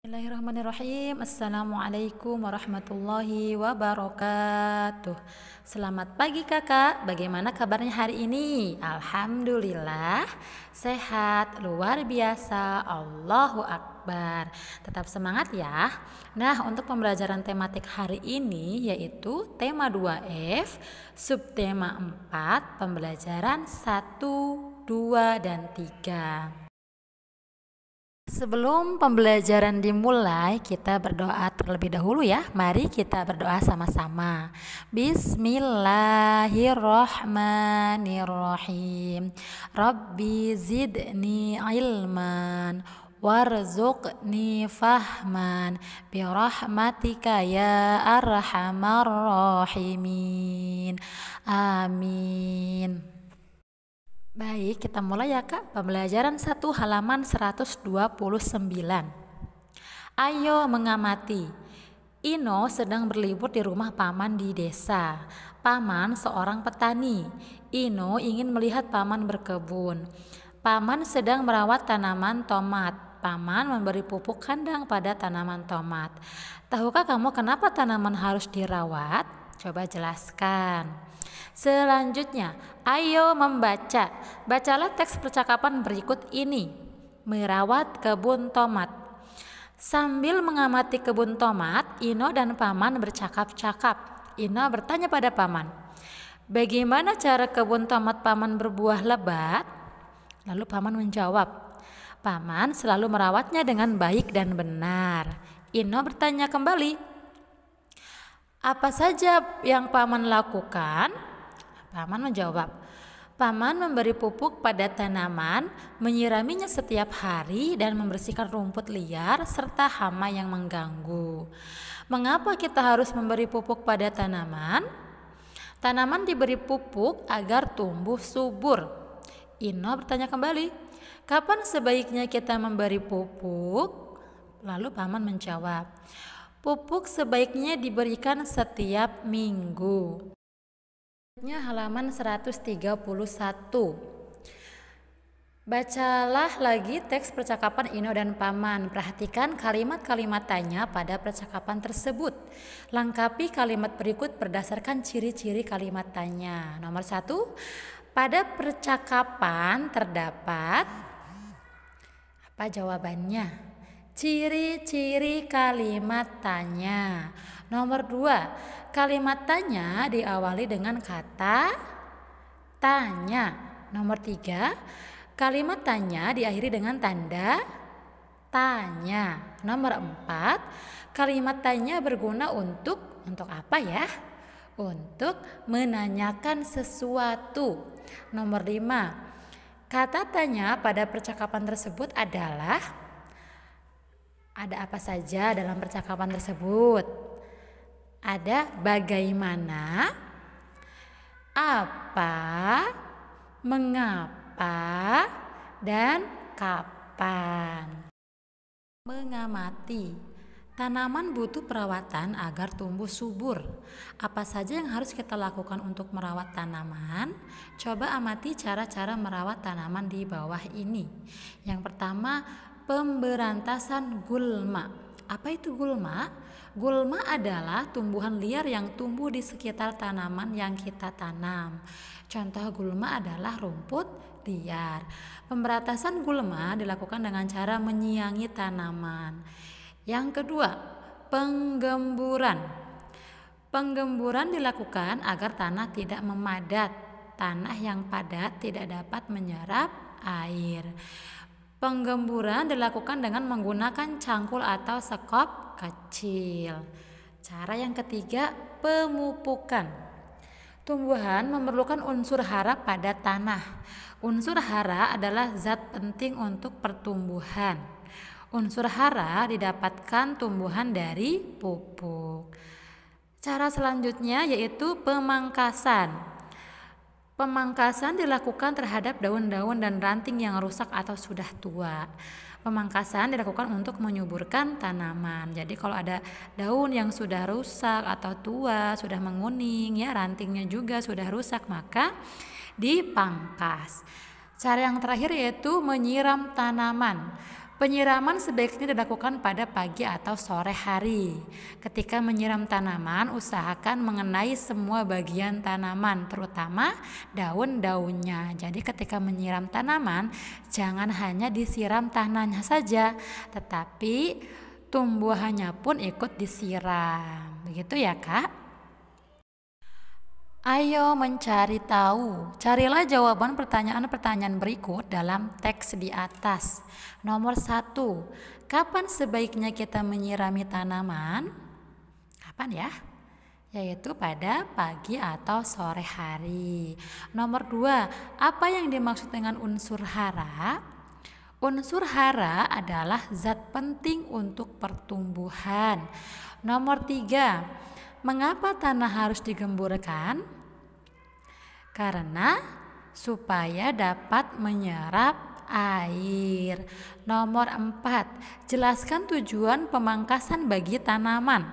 Bismillahirrahmanirrahim Assalamualaikum warahmatullahi wabarakatuh Selamat pagi kakak Bagaimana kabarnya hari ini? Alhamdulillah Sehat, luar biasa Allahu Akbar Tetap semangat ya Nah untuk pembelajaran tematik hari ini Yaitu tema 2F Subtema 4 Pembelajaran 1, 2, dan 3 Sebelum pembelajaran dimulai, kita berdoa terlebih dahulu ya. Mari kita berdoa sama-sama. Bismillahirrahmanirrahim. Rabbi zidni ilman warzuqni fahman birahmatika ya arhamar rahimin. Amin. Baik, kita mulai ya Kak. Pembelajaran 1 halaman 129. Ayo mengamati. Ino sedang berlibur di rumah paman di desa. Paman seorang petani. Ino ingin melihat paman berkebun. Paman sedang merawat tanaman tomat. Paman memberi pupuk kandang pada tanaman tomat. Tahukah kamu kenapa tanaman harus dirawat? Coba jelaskan. Selanjutnya, ayo membaca. Bacalah teks percakapan berikut ini. Merawat kebun tomat. Sambil mengamati kebun tomat, Ino dan paman bercakap-cakap. Ino bertanya pada paman, "Bagaimana cara kebun tomat paman berbuah lebat?" Lalu paman menjawab, "Paman selalu merawatnya dengan baik dan benar." Ino bertanya kembali, apa saja yang paman lakukan? Paman menjawab, Paman memberi pupuk pada tanaman, menyiraminya setiap hari, dan membersihkan rumput liar serta hama yang mengganggu. Mengapa kita harus memberi pupuk pada tanaman? Tanaman diberi pupuk agar tumbuh subur. Ino bertanya kembali, "Kapan sebaiknya kita memberi pupuk?" Lalu paman menjawab, Pupuk sebaiknya diberikan setiap minggu. Selanjutnya halaman 131. Bacalah lagi teks percakapan Ino dan Paman. Perhatikan kalimat-kalimat tanya pada percakapan tersebut. Lengkapi kalimat berikut berdasarkan ciri-ciri kalimat tanya. Nomor satu, pada percakapan terdapat apa jawabannya? Ciri-ciri kalimat tanya. Nomor dua, kalimat tanya diawali dengan kata tanya. Nomor tiga, kalimat tanya diakhiri dengan tanda tanya. Nomor empat, kalimat tanya berguna untuk untuk apa ya? Untuk menanyakan sesuatu. Nomor lima, kata tanya pada percakapan tersebut adalah ada apa saja dalam percakapan tersebut? Ada bagaimana, apa, mengapa, dan kapan. Mengamati Tanaman butuh perawatan agar tumbuh subur. Apa saja yang harus kita lakukan untuk merawat tanaman? Coba amati cara-cara merawat tanaman di bawah ini. Yang pertama, pemberantasan gulma. Apa itu gulma? Gulma adalah tumbuhan liar yang tumbuh di sekitar tanaman yang kita tanam. Contoh gulma adalah rumput liar. Pemberantasan gulma dilakukan dengan cara menyiangi tanaman. Yang kedua, penggemburan. Penggemburan dilakukan agar tanah tidak memadat. Tanah yang padat tidak dapat menyerap air. Penggemburan dilakukan dengan menggunakan cangkul atau sekop kecil. Cara yang ketiga, pemupukan. Tumbuhan memerlukan unsur hara pada tanah. Unsur hara adalah zat penting untuk pertumbuhan. Unsur hara didapatkan tumbuhan dari pupuk. Cara selanjutnya yaitu pemangkasan. Pemangkasan dilakukan terhadap daun-daun dan ranting yang rusak atau sudah tua. Pemangkasan dilakukan untuk menyuburkan tanaman. Jadi kalau ada daun yang sudah rusak atau tua, sudah menguning ya, rantingnya juga sudah rusak, maka dipangkas. Cara yang terakhir yaitu menyiram tanaman. Penyiraman sebaiknya dilakukan pada pagi atau sore hari. Ketika menyiram tanaman, usahakan mengenai semua bagian tanaman, terutama daun-daunnya. Jadi ketika menyiram tanaman, jangan hanya disiram tanahnya saja, tetapi tumbuhannya pun ikut disiram. Begitu ya, Kak? Ayo mencari tahu. Carilah jawaban pertanyaan-pertanyaan berikut dalam teks di atas. Nomor satu, kapan sebaiknya kita menyirami tanaman? Kapan ya? Yaitu pada pagi atau sore hari. Nomor dua, apa yang dimaksud dengan unsur hara? Unsur hara adalah zat penting untuk pertumbuhan. Nomor tiga, Mengapa tanah harus digemburkan? Karena supaya dapat menyerap air. Nomor 4, jelaskan tujuan pemangkasan bagi tanaman.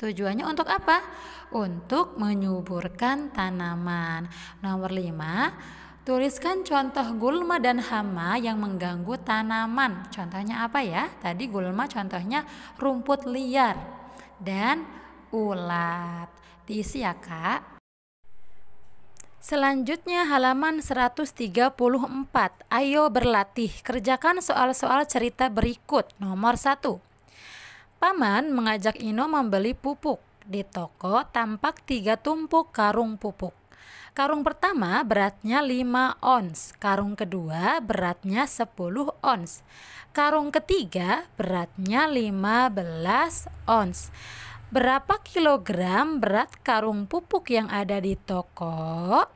Tujuannya untuk apa? Untuk menyuburkan tanaman. Nomor 5, tuliskan contoh gulma dan hama yang mengganggu tanaman. Contohnya apa ya? Tadi gulma contohnya rumput liar. Dan ulat. Diisi ya, Kak. Selanjutnya halaman 134. Ayo berlatih. Kerjakan soal-soal cerita berikut. Nomor 1. Paman mengajak Ino membeli pupuk. Di toko tampak tiga tumpuk karung pupuk. Karung pertama beratnya 5 ons, karung kedua beratnya 10 ons, karung ketiga beratnya 15 ons berapa kilogram berat karung pupuk yang ada di toko?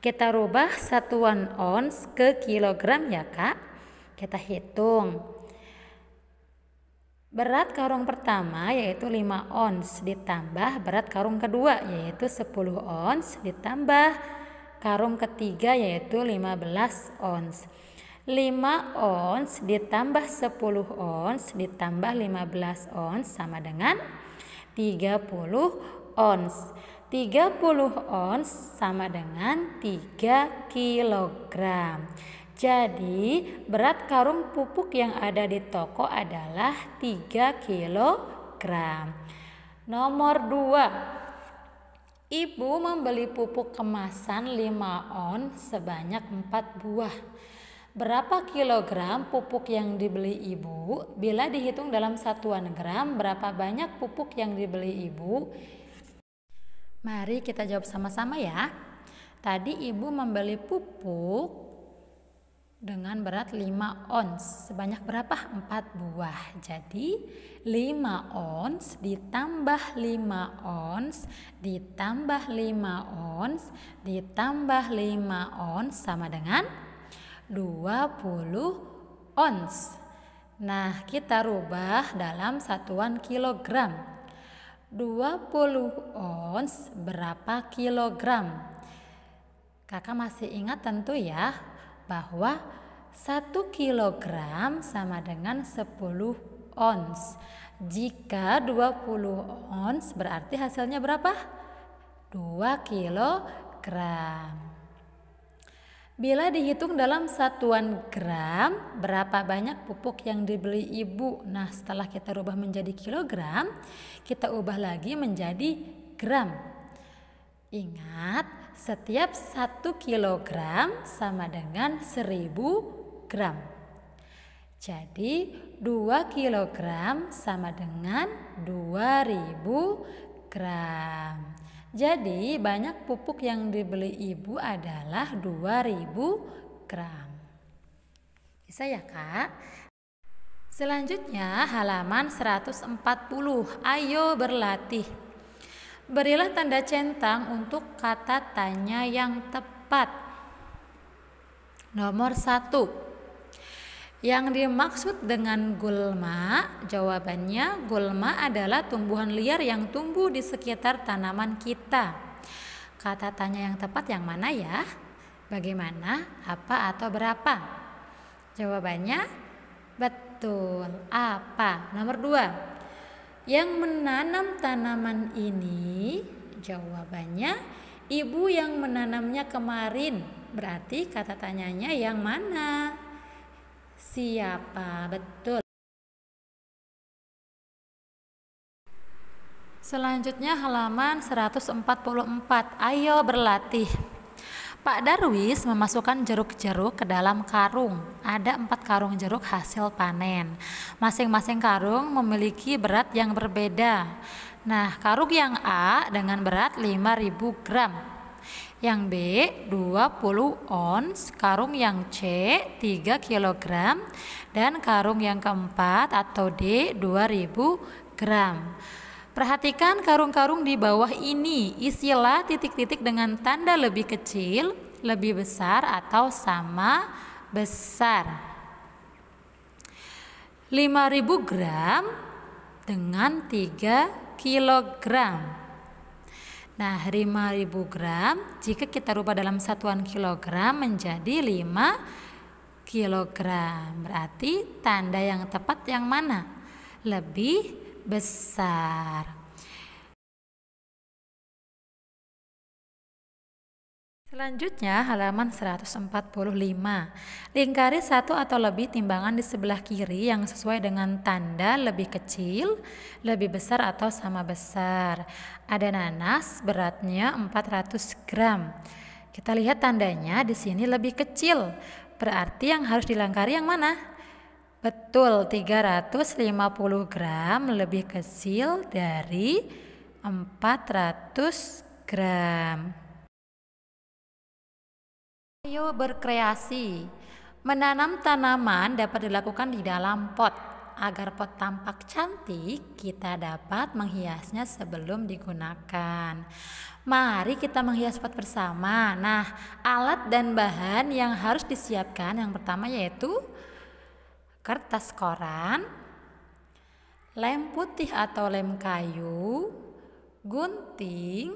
Kita rubah satuan ons ke kilogram ya kak. Kita hitung. Berat karung pertama yaitu 5 ons ditambah berat karung kedua yaitu 10 ons ditambah karung ketiga yaitu 15 ons. 5 ons ditambah 10 ons ditambah 15 ons sama dengan 30 ons. 30 ons sama dengan 3 kg. Jadi, berat karung pupuk yang ada di toko adalah 3 kg. Nomor 2. Ibu membeli pupuk kemasan 5 on sebanyak 4 buah. Berapa kilogram pupuk yang dibeli ibu? Bila dihitung dalam satuan gram, berapa banyak pupuk yang dibeli ibu? Mari kita jawab sama-sama ya. Tadi ibu membeli pupuk dengan berat 5 ons. Sebanyak berapa? 4 buah. Jadi 5 ons ditambah 5 ons ditambah 5 ons ditambah 5 ons sama dengan 20 ons. Nah, kita rubah dalam satuan kilogram. 20 ons berapa kilogram? Kakak masih ingat tentu ya bahwa 1 kilogram sama dengan 10 ons. Jika 20 ons berarti hasilnya berapa? 2 kilogram. Bila dihitung dalam satuan gram, berapa banyak pupuk yang dibeli ibu? Nah, setelah kita rubah menjadi kilogram, kita ubah lagi menjadi gram. Ingat, setiap satu kilogram sama dengan seribu gram. Jadi dua kilogram sama dengan dua ribu gram. Jadi banyak pupuk yang dibeli ibu adalah 2000 gram. Bisa ya kak? Selanjutnya halaman 140. Ayo berlatih. Berilah tanda centang untuk kata tanya yang tepat. Nomor 1. Yang dimaksud dengan gulma, jawabannya gulma adalah tumbuhan liar yang tumbuh di sekitar tanaman kita. Kata tanya yang tepat yang mana ya? Bagaimana, apa atau berapa? Jawabannya betul, apa? Nomor dua, yang menanam tanaman ini jawabannya ibu yang menanamnya kemarin. Berarti kata tanyanya yang mana? Siapa? Betul. Selanjutnya halaman 144. Ayo berlatih. Pak Darwis memasukkan jeruk-jeruk ke dalam karung. Ada empat karung jeruk hasil panen. Masing-masing karung memiliki berat yang berbeda. Nah, karung yang A dengan berat 5000 gram, yang B 20 ons, karung yang C 3 kg dan karung yang keempat atau D 2000 gram. Perhatikan karung-karung di bawah ini, isilah titik-titik dengan tanda lebih kecil, lebih besar atau sama besar. 5000 gram dengan 3 kilogram. Nah, 5000 gram jika kita rubah dalam satuan kilogram menjadi 5 kilogram. Berarti tanda yang tepat yang mana? Lebih besar. Selanjutnya halaman 145. Lingkari satu atau lebih timbangan di sebelah kiri yang sesuai dengan tanda lebih kecil, lebih besar atau sama besar. Ada nanas beratnya 400 gram. Kita lihat tandanya di sini lebih kecil. Berarti yang harus dilangkari yang mana? Betul, 350 gram lebih kecil dari 400 gram. Ayo berkreasi. Menanam tanaman dapat dilakukan di dalam pot. Agar pot tampak cantik, kita dapat menghiasnya sebelum digunakan. Mari kita menghias pot bersama. Nah, alat dan bahan yang harus disiapkan yang pertama yaitu kertas koran, lem putih atau lem kayu, gunting,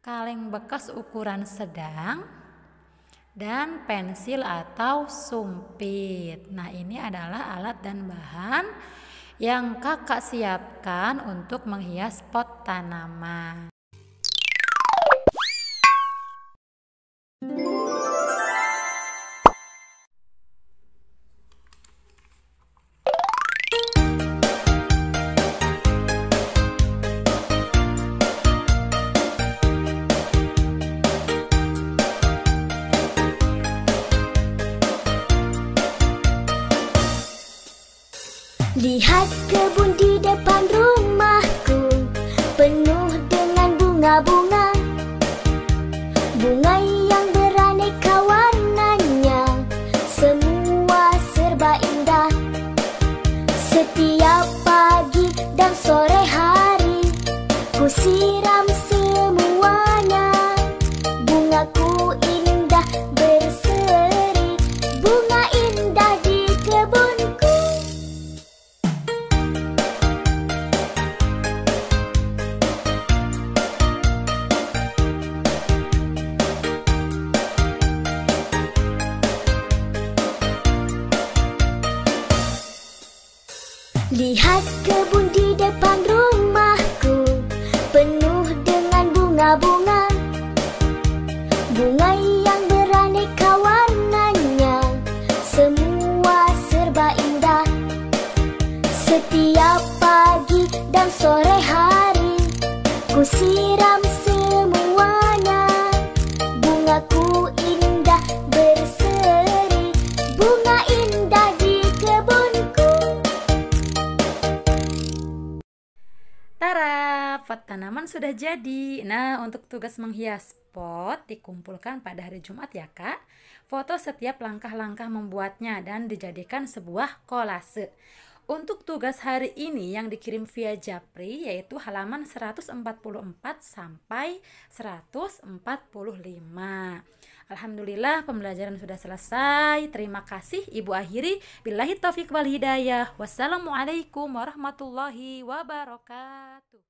kaleng bekas ukuran sedang, dan pensil atau sumpit. Nah, ini adalah alat dan bahan yang kakak siapkan untuk menghias pot tanaman. Lihat kebun di depan rumah terjadi. Nah, untuk tugas menghias pot dikumpulkan pada hari Jumat ya kak. Foto setiap langkah-langkah membuatnya dan dijadikan sebuah kolase. Untuk tugas hari ini yang dikirim via Japri yaitu halaman 144 sampai 145. Alhamdulillah pembelajaran sudah selesai. Terima kasih Ibu akhiri. Billahi taufik wal hidayah. Wassalamualaikum warahmatullahi wabarakatuh.